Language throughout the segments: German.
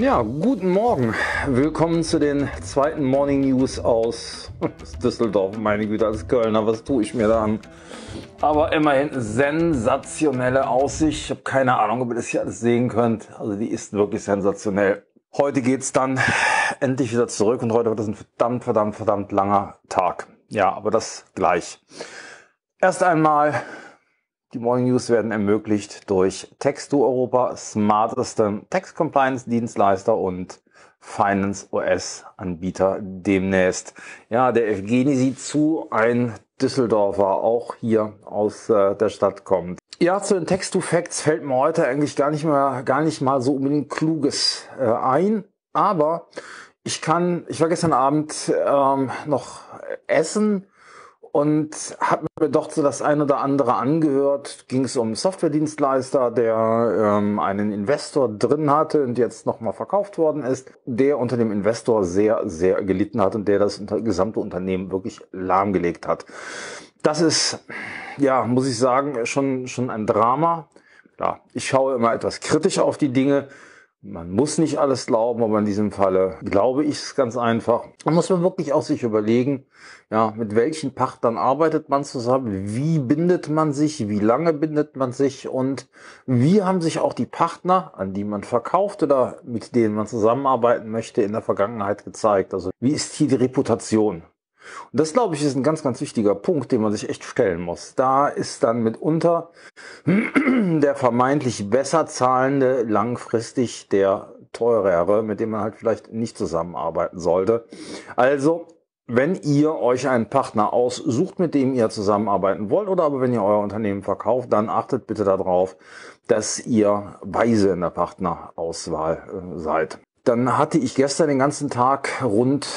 Ja, guten Morgen. Willkommen zu den zweiten Morning News aus Düsseldorf. Meine Güte, als Kölner, was tue ich mir da an? Aber immerhin sensationelle Aussicht. Ich habe keine Ahnung, ob ihr das hier alles sehen könnt. Also die ist wirklich sensationell. Heute geht es dann endlich wieder zurück und heute wird es ein verdammt, verdammt, verdammt langer Tag. Ja, aber das gleich. Erst einmal die Morning News werden ermöglicht durch Text2 Europa, smarteste Text-Compliance-Dienstleister und Finance OS-Anbieter demnächst. Ja, der Evgeni sieht zu, ein Düsseldorfer, auch hier aus äh, der Stadt kommt. Ja, zu den Text-to-Facts fällt mir heute eigentlich gar nicht mehr, gar nicht mal so unbedingt Kluges äh, ein. Aber ich kann, ich war gestern Abend ähm, noch essen und habe mir doch so das ein oder andere angehört. Ging es um einen Softwaredienstleister, der ähm, einen Investor drin hatte und jetzt nochmal verkauft worden ist, der unter dem Investor sehr, sehr gelitten hat und der das gesamte Unternehmen wirklich lahmgelegt hat. Das ist, ja, muss ich sagen, schon, schon ein Drama. Ja, ich schaue immer etwas kritisch auf die Dinge man muss nicht alles glauben, aber in diesem Falle glaube ich es ganz einfach. Da muss man wirklich auch sich überlegen, ja, mit welchen Partnern arbeitet man zusammen, wie bindet man sich, wie lange bindet man sich und wie haben sich auch die Partner, an die man verkauft oder mit denen man zusammenarbeiten möchte, in der Vergangenheit gezeigt. Also wie ist hier die Reputation? Und das, glaube ich, ist ein ganz, ganz wichtiger Punkt, den man sich echt stellen muss. Da ist dann mitunter der vermeintlich besser zahlende langfristig der teurere, mit dem man halt vielleicht nicht zusammenarbeiten sollte. Also, wenn ihr euch einen Partner aussucht, mit dem ihr zusammenarbeiten wollt, oder aber wenn ihr euer Unternehmen verkauft, dann achtet bitte darauf, dass ihr weise in der Partnerauswahl äh, seid. Dann hatte ich gestern den ganzen Tag rund,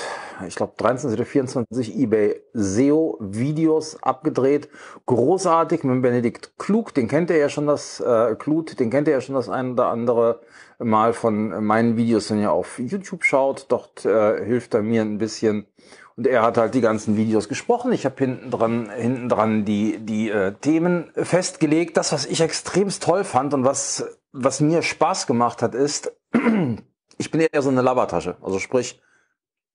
ich glaube 23 oder 24 eBay SEO Videos abgedreht. Großartig mit Benedikt Klug, den kennt ihr ja schon das äh, Klut, den kennt ihr ja schon das ein oder andere Mal von meinen Videos, wenn ihr auf YouTube schaut. Dort äh, hilft er mir ein bisschen. Und er hat halt die ganzen Videos gesprochen. Ich habe hinten dran, hinten dran die, die äh, Themen festgelegt. Das, was ich extremst toll fand und was, was mir Spaß gemacht hat, ist, ich bin eher so eine Labertasche. Also sprich,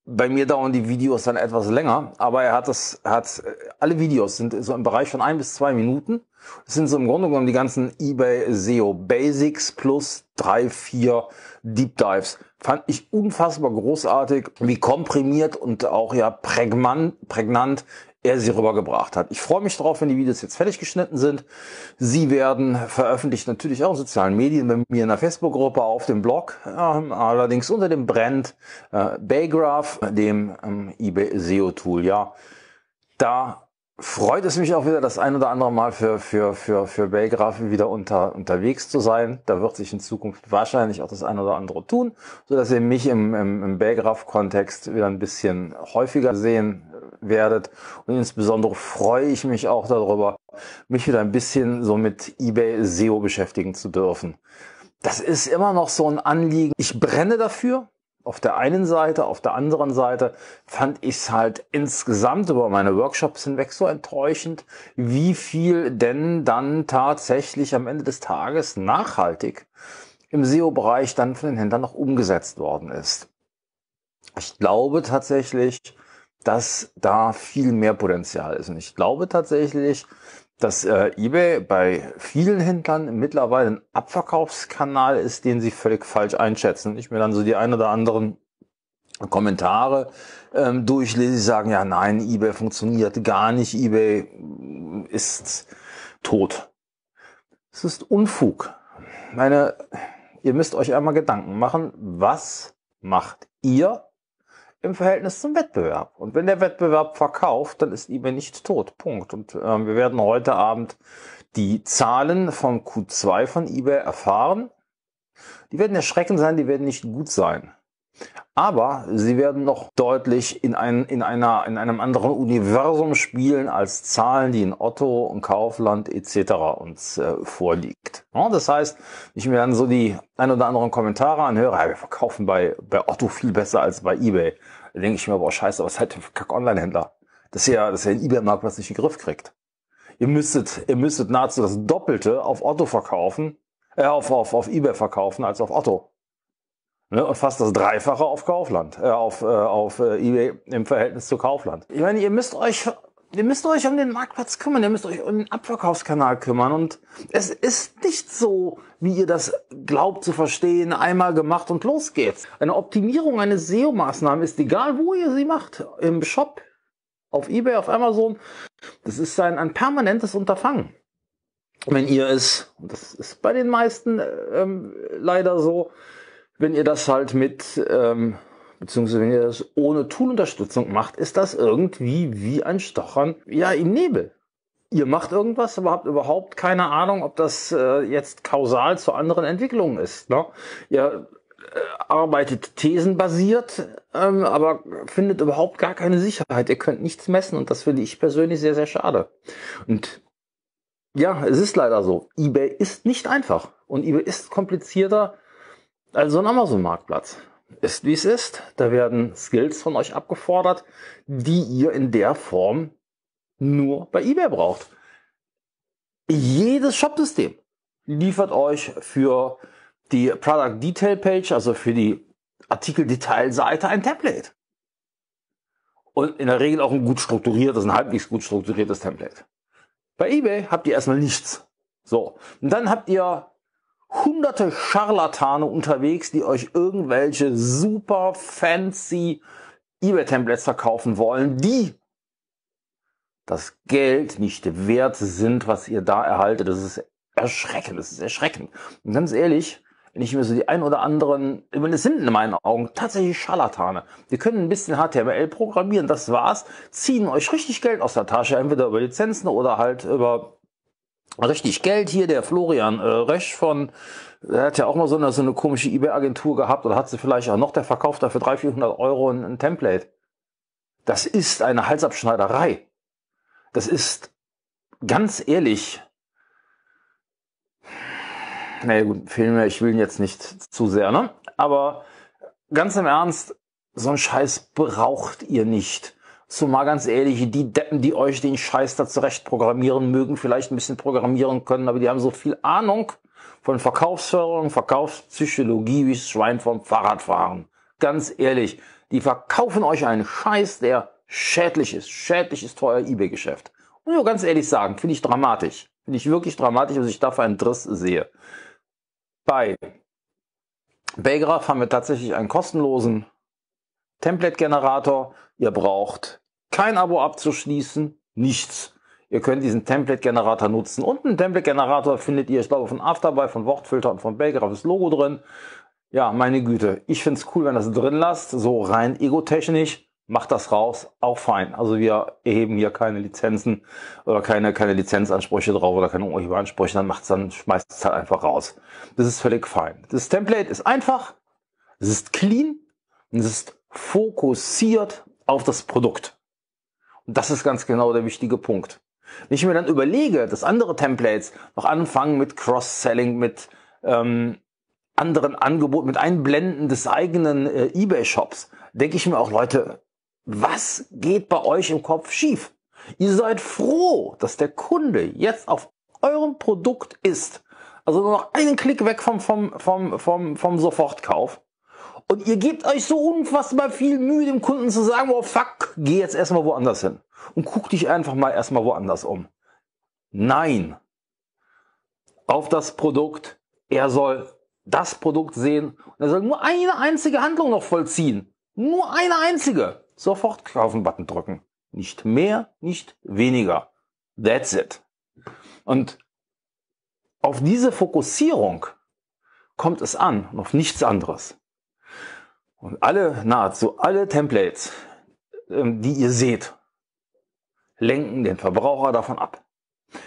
bei mir dauern die Videos dann etwas länger, aber er hat das, hat, äh, alle Videos sind so im Bereich von ein bis zwei Minuten. Es sind so im Grunde genommen die ganzen eBay SEO Basics plus drei, vier Deep Dives. Fand ich unfassbar großartig, wie komprimiert und auch ja prägnant, prägnant er sie rübergebracht hat. Ich freue mich darauf, wenn die Videos jetzt fertig geschnitten sind. Sie werden veröffentlicht natürlich auch in sozialen Medien, bei mir in der Facebook-Gruppe, auf dem Blog, ähm, allerdings unter dem Brand äh, Baygraph, dem ähm, eBay SEO-Tool. Ja, da freut es mich auch wieder, das ein oder andere Mal für, für, für, für Baygraph wieder unter, unterwegs zu sein. Da wird sich in Zukunft wahrscheinlich auch das ein oder andere tun, sodass dass ihr mich im, im, im Baygraph-Kontext wieder ein bisschen häufiger sehen werdet. Und insbesondere freue ich mich auch darüber, mich wieder ein bisschen so mit eBay SEO beschäftigen zu dürfen. Das ist immer noch so ein Anliegen. Ich brenne dafür. Auf der einen Seite, auf der anderen Seite fand ich es halt insgesamt über meine Workshops hinweg so enttäuschend, wie viel denn dann tatsächlich am Ende des Tages nachhaltig im SEO-Bereich dann von den Händlern noch umgesetzt worden ist. Ich glaube tatsächlich, dass da viel mehr Potenzial ist. Und ich glaube tatsächlich, dass äh, eBay bei vielen Händlern mittlerweile ein Abverkaufskanal ist, den sie völlig falsch einschätzen. Ich mir dann so die ein oder anderen Kommentare ähm, durchlese, die sagen, ja nein, eBay funktioniert gar nicht, eBay mm, ist tot. Es ist Unfug. Meine, ihr müsst euch einmal Gedanken machen, was macht ihr im Verhältnis zum Wettbewerb. Und wenn der Wettbewerb verkauft, dann ist eBay nicht tot. Punkt. Und ähm, wir werden heute Abend die Zahlen von Q2 von eBay erfahren. Die werden erschreckend sein, die werden nicht gut sein. Aber sie werden noch deutlich in, ein, in, einer, in einem anderen Universum spielen als Zahlen, die in Otto und Kaufland etc. uns äh, vorliegt. Ja, das heißt, ich mir dann so die ein oder anderen Kommentare anhöre, ja, wir verkaufen bei, bei Otto viel besser als bei eBay. Da denke ich mir boah, scheiße, was seid ihr für Kack-Online-Händler? ja, ihr, dass ihr den eBay-Marktplatz nicht in den Griff kriegt. Ihr müsstet, ihr müsstet nahezu das Doppelte auf Otto verkaufen, äh, auf, auf, auf eBay verkaufen als auf Otto. Ne, und fast das Dreifache auf Kaufland, äh, auf, äh, auf äh, eBay im Verhältnis zu Kaufland. Ich meine, ihr müsst euch ihr müsst euch um den Marktplatz kümmern, ihr müsst euch um den Abverkaufskanal kümmern. Und es ist nicht so, wie ihr das glaubt zu verstehen, einmal gemacht und los geht's. Eine Optimierung eine SEO-Maßnahme ist egal, wo ihr sie macht, im Shop, auf Ebay, auf Amazon. Das ist ein, ein permanentes Unterfangen. Wenn ihr es, und das ist bei den meisten ähm, leider so, wenn ihr das halt mit ähm, beziehungsweise wenn ihr das ohne Tool-Unterstützung macht, ist das irgendwie wie ein Stochern, ja, im Nebel. Ihr macht irgendwas, aber habt überhaupt keine Ahnung, ob das äh, jetzt kausal zu anderen Entwicklungen ist. Ne? Ihr äh, arbeitet thesenbasiert, ähm, aber findet überhaupt gar keine Sicherheit. Ihr könnt nichts messen und das finde ich persönlich sehr, sehr schade. Und ja, es ist leider so. eBay ist nicht einfach und eBay ist komplizierter als so ein Amazon-Marktplatz ist, wie es ist. Da werden Skills von euch abgefordert, die ihr in der Form nur bei eBay braucht. Jedes Shopsystem liefert euch für die Product Detail Page, also für die Artikeldetailseite, ein Template. Und in der Regel auch ein gut strukturiertes, ein halbwegs gut strukturiertes Template. Bei eBay habt ihr erstmal nichts. So. Und dann habt ihr hunderte Scharlatane unterwegs, die euch irgendwelche super fancy eBay-Templates verkaufen wollen, die das Geld nicht wert sind, was ihr da erhaltet. Das ist erschreckend, das ist erschreckend. Und ganz ehrlich, wenn ich mir so die ein oder anderen, wenn es sind in meinen Augen tatsächlich Scharlatane. die können ein bisschen HTML programmieren, das war's, ziehen euch richtig Geld aus der Tasche, entweder über Lizenzen oder halt über richtig Geld hier, der Florian äh, Resch von, der hat ja auch mal so eine, so eine komische eBay-Agentur gehabt oder hat sie vielleicht auch noch, der verkauft da für 300, 400 Euro ein, ein Template. Das ist eine Halsabschneiderei. Das ist ganz ehrlich. Naja, gut, Filme, ich will ihn jetzt nicht zu sehr, ne? Aber ganz im Ernst, so ein Scheiß braucht ihr nicht. So mal ganz ehrlich, die Deppen, die euch den Scheiß da zurecht programmieren, mögen vielleicht ein bisschen programmieren können, aber die haben so viel Ahnung von Verkaufsförderung, Verkaufspsychologie wie das Schwein vom Fahrradfahren. Ganz ehrlich, die verkaufen euch einen Scheiß, der schädlich ist. Schädlich ist teuer eBay-Geschäft. Und nur ganz ehrlich sagen, finde ich dramatisch. Finde ich wirklich dramatisch, dass ich dafür einen Driss sehe. Bei Baygraph haben wir tatsächlich einen kostenlosen Template-Generator. Ihr braucht kein Abo abzuschließen, nichts. Ihr könnt diesen Template-Generator nutzen. Und einen Template-Generator findet ihr, ich glaube, von Afterby, von Wortfilter und von Baker auf das Logo drin. Ja, meine Güte. Ich finde es cool, wenn das drin lasst. So rein egotechnisch. Macht das raus. Auch fein. Also wir erheben hier keine Lizenzen oder keine, keine Lizenzansprüche drauf oder keine Urheberansprüche. Dann macht's dann, schmeißt es halt einfach raus. Das ist völlig fein. Das Template ist einfach. Es ist clean. Es ist fokussiert auf das Produkt. Und das ist ganz genau der wichtige Punkt. Wenn ich mir dann überlege, dass andere Templates noch anfangen mit Cross-Selling, mit ähm, anderen Angeboten, mit Einblenden des eigenen äh, eBay-Shops, denke ich mir auch, Leute, was geht bei euch im Kopf schief? Ihr seid froh, dass der Kunde jetzt auf eurem Produkt ist. Also nur noch einen Klick weg vom, vom, vom, vom, vom Sofortkauf. Und ihr gebt euch so unfassbar viel Mühe, dem Kunden zu sagen, oh fuck, geh jetzt erstmal woanders hin. Und guck dich einfach mal erstmal woanders um. Nein. Auf das Produkt. Er soll das Produkt sehen. Und er soll nur eine einzige Handlung noch vollziehen. Nur eine einzige. Sofort Kaufen-Button drücken. Nicht mehr, nicht weniger. That's it. Und auf diese Fokussierung kommt es an und auf nichts anderes. Und alle, nahezu alle Templates, ähm, die ihr seht, lenken den Verbraucher davon ab.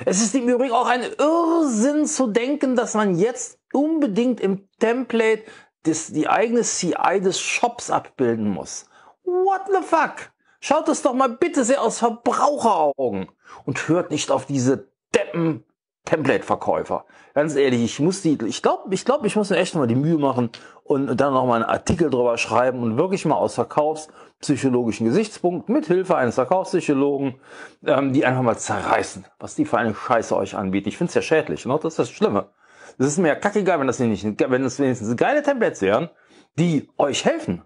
Es ist im Übrigen auch ein Irrsinn zu denken, dass man jetzt unbedingt im Template das, die eigene CI des Shops abbilden muss. What the fuck? Schaut es doch mal bitte sehr aus Verbraucheraugen und hört nicht auf diese Deppen Template-Verkäufer. Ganz ehrlich, ich muss die, ich glaube, ich glaube, ich muss mir echt mal die Mühe machen und, und dann nochmal einen Artikel drüber schreiben und wirklich mal aus verkaufspsychologischen Gesichtspunkten mit Hilfe eines Verkaufspsychologen, ähm, die einfach mal zerreißen, was die für eine Scheiße euch anbieten. Ich finde es ja schädlich, ne? das ist das Schlimme. Das ist mir ja kackegal, wenn das nicht, wenn das wenigstens geile Templates wären, die euch helfen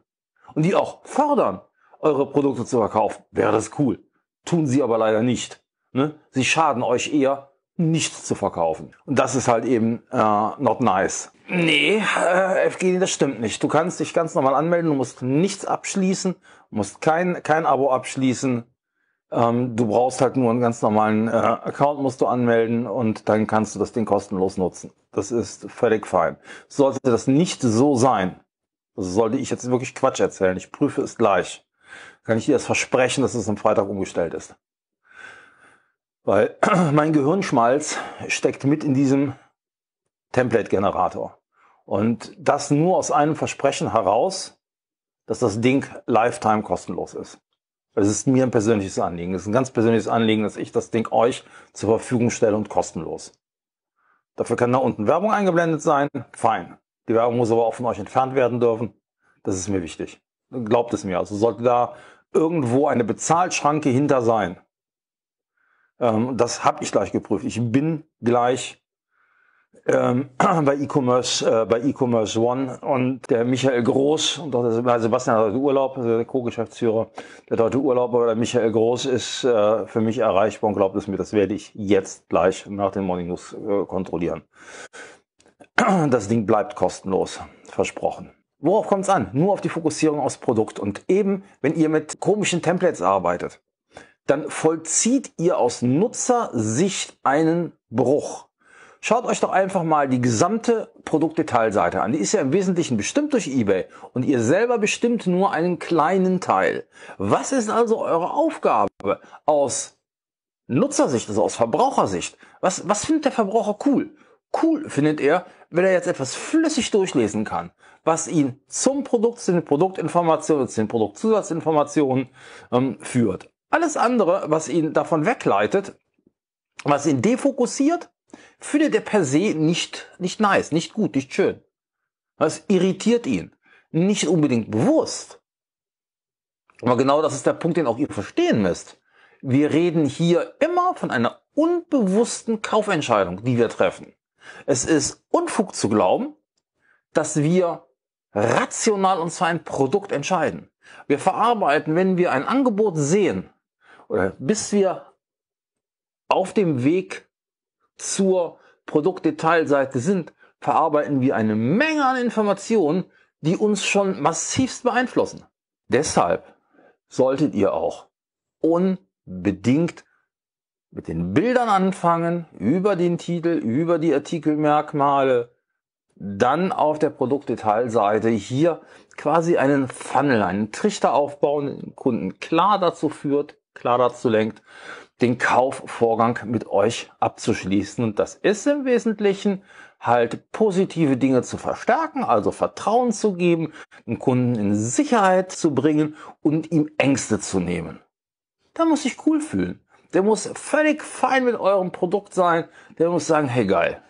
und die auch fördern, eure Produkte zu verkaufen. Wäre das cool. Tun sie aber leider nicht. Ne? Sie schaden euch eher, nichts zu verkaufen. Und das ist halt eben äh, not nice. Nee, äh, FG, das stimmt nicht. Du kannst dich ganz normal anmelden, du musst nichts abschließen, musst kein, kein Abo abschließen. Ähm, du brauchst halt nur einen ganz normalen äh, Account, musst du anmelden und dann kannst du das Ding kostenlos nutzen. Das ist völlig fein. Sollte das nicht so sein, also sollte ich jetzt wirklich Quatsch erzählen, ich prüfe es gleich, kann ich dir das versprechen, dass es am Freitag umgestellt ist. Weil mein Gehirnschmalz steckt mit in diesem Template-Generator. Und das nur aus einem Versprechen heraus, dass das Ding Lifetime kostenlos ist. Es ist mir ein persönliches Anliegen. Es ist ein ganz persönliches Anliegen, dass ich das Ding euch zur Verfügung stelle und kostenlos. Dafür kann da unten Werbung eingeblendet sein. Fein. Die Werbung muss aber auch von euch entfernt werden dürfen. Das ist mir wichtig. Glaubt es mir. Also sollte da irgendwo eine Bezahlschranke hinter sein, ähm, das habe ich gleich geprüft. Ich bin gleich ähm, bei E-Commerce, äh, bei E-Commerce One und der Michael Groß und auch der Sebastian hat Urlaub, der Co-Geschäftsführer, der deutsche Urlaub, der Michael Groß ist äh, für mich erreichbar und glaubt es mir, das werde ich jetzt gleich nach dem Morning News äh, kontrollieren. Das Ding bleibt kostenlos, versprochen. Worauf kommt es an? Nur auf die Fokussierung aufs Produkt. Und eben, wenn ihr mit komischen Templates arbeitet, dann vollzieht ihr aus Nutzersicht einen Bruch. Schaut euch doch einfach mal die gesamte Produktdetailseite an. Die ist ja im Wesentlichen bestimmt durch eBay und ihr selber bestimmt nur einen kleinen Teil. Was ist also eure Aufgabe aus Nutzersicht, also aus Verbrauchersicht? Was, was findet der Verbraucher cool? Cool findet er, wenn er jetzt etwas flüssig durchlesen kann, was ihn zum Produkt, zu den Produktinformationen, zu den Produktzusatzinformationen ähm, führt. Alles andere, was ihn davon wegleitet, was ihn defokussiert, findet er per se nicht, nicht nice, nicht gut, nicht schön. Das irritiert ihn. Nicht unbedingt bewusst. Aber genau das ist der Punkt, den auch ihr verstehen müsst. Wir reden hier immer von einer unbewussten Kaufentscheidung, die wir treffen. Es ist Unfug zu glauben, dass wir rational uns für ein Produkt entscheiden. Wir verarbeiten, wenn wir ein Angebot sehen, oder bis wir auf dem Weg zur Produktdetailseite sind, verarbeiten wir eine Menge an Informationen, die uns schon massivst beeinflussen. Deshalb solltet ihr auch unbedingt mit den Bildern anfangen, über den Titel, über die Artikelmerkmale, dann auf der Produktdetailseite hier quasi einen Funnel, einen Trichter aufbauen, den Kunden klar dazu führt, klar dazu lenkt, den Kaufvorgang mit euch abzuschließen. Und das ist im Wesentlichen halt positive Dinge zu verstärken, also Vertrauen zu geben, den Kunden in Sicherheit zu bringen und ihm Ängste zu nehmen. Da muss ich cool fühlen. Der muss völlig fein mit eurem Produkt sein. Der muss sagen, hey geil.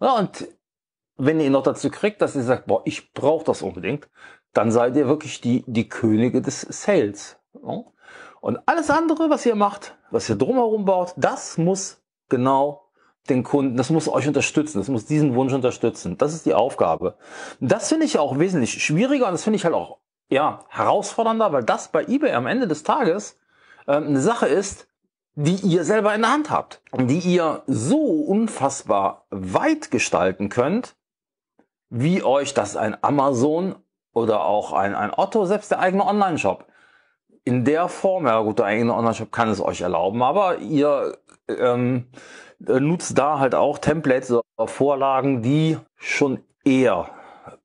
Ja, und wenn ihr ihn noch dazu kriegt, dass ihr sagt, boah, ich brauche das unbedingt, dann seid ihr wirklich die, die Könige des Sales. Ja? Und alles andere, was ihr macht, was ihr drumherum baut, das muss genau den Kunden, das muss euch unterstützen, das muss diesen Wunsch unterstützen. Das ist die Aufgabe. das finde ich auch wesentlich schwieriger und das finde ich halt auch ja, herausfordernder, weil das bei eBay am Ende des Tages ähm, eine Sache ist, die ihr selber in der Hand habt, die ihr so unfassbar weit gestalten könnt, wie euch das ein Amazon oder auch ein, ein Otto, selbst der eigene Online-Shop, in der Form, ja gut, der eigene Online-Shop kann es euch erlauben, aber ihr ähm, äh, nutzt da halt auch Templates oder Vorlagen, die schon eher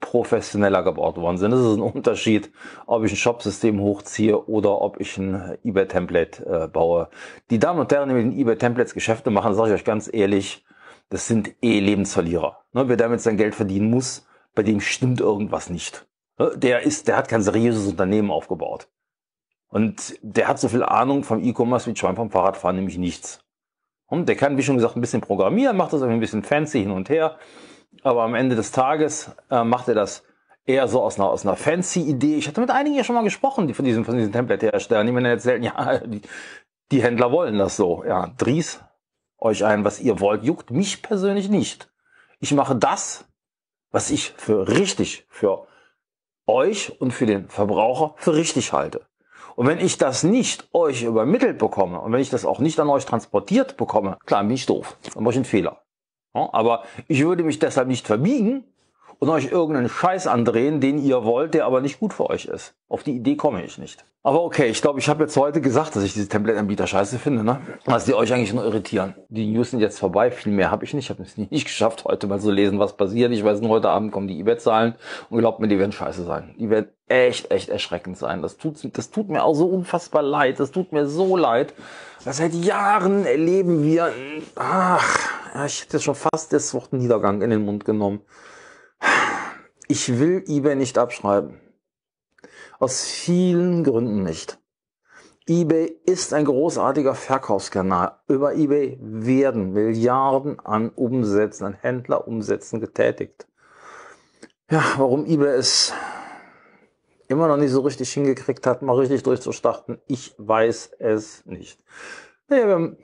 professioneller gebaut worden sind. Das ist ein Unterschied, ob ich ein Shop-System hochziehe oder ob ich ein eBay-Template äh, baue. Die Damen und Herren, die mit den eBay-Templates Geschäfte machen, sage ich euch ganz ehrlich, das sind eh Lebensverlierer. Ne, wer damit sein Geld verdienen muss, bei dem stimmt irgendwas nicht. Ne, der ist, der hat kein seriöses Unternehmen aufgebaut. Und der hat so viel Ahnung vom E-Commerce wie Schwein vom Fahrradfahren, nämlich nichts. Und der kann, wie schon gesagt, ein bisschen programmieren, macht das ein bisschen fancy hin und her. Aber am Ende des Tages äh, macht er das eher so aus einer, aus einer fancy Idee. Ich hatte mit einigen ja schon mal gesprochen, die von diesem, von diesem template herstellen. die mir dann erzählten, ja, die, die Händler wollen das so. Ja, dries euch ein, was ihr wollt, juckt mich persönlich nicht. Ich mache das, was ich für richtig, für euch und für den Verbraucher für richtig halte. Und wenn ich das nicht euch übermittelt bekomme und wenn ich das auch nicht an euch transportiert bekomme, klar bin ich doof, dann mache ich einen Fehler. aber ich würde mich deshalb nicht verbiegen, und euch irgendeinen Scheiß andrehen, den ihr wollt, der aber nicht gut für euch ist. Auf die Idee komme ich nicht. Aber okay, ich glaube, ich habe jetzt heute gesagt, dass ich diese Template-Anbieter scheiße finde, ne? Was die euch eigentlich nur irritieren. Die News sind jetzt vorbei, viel mehr habe ich nicht. Ich habe es nicht geschafft, heute mal zu so lesen, was passiert. Ich weiß nur, heute Abend kommen die eBay-Zahlen und glaubt mir, die werden scheiße sein. Die werden echt, echt erschreckend sein. Das tut, das tut mir auch so unfassbar leid. Das tut mir so leid. Seit Jahren erleben wir, ach, ich hätte schon fast das Wort Niedergang in den Mund genommen. Ich will eBay nicht abschreiben. Aus vielen Gründen nicht. eBay ist ein großartiger Verkaufskanal. Über eBay werden Milliarden an Umsätzen, an Händlerumsätzen getätigt. Ja, warum eBay es immer noch nicht so richtig hingekriegt hat, mal richtig durchzustarten, ich weiß es nicht. Naja, wir,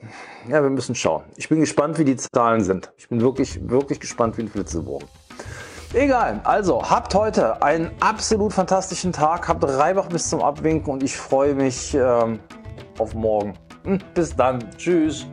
ja, wir müssen schauen. Ich bin gespannt, wie die Zahlen sind. Ich bin wirklich, wirklich gespannt wie ein Flitzebogen. Egal, also habt heute einen absolut fantastischen Tag, habt Reibach bis zum Abwinken und ich freue mich ähm, auf morgen. Hm, bis dann, tschüss.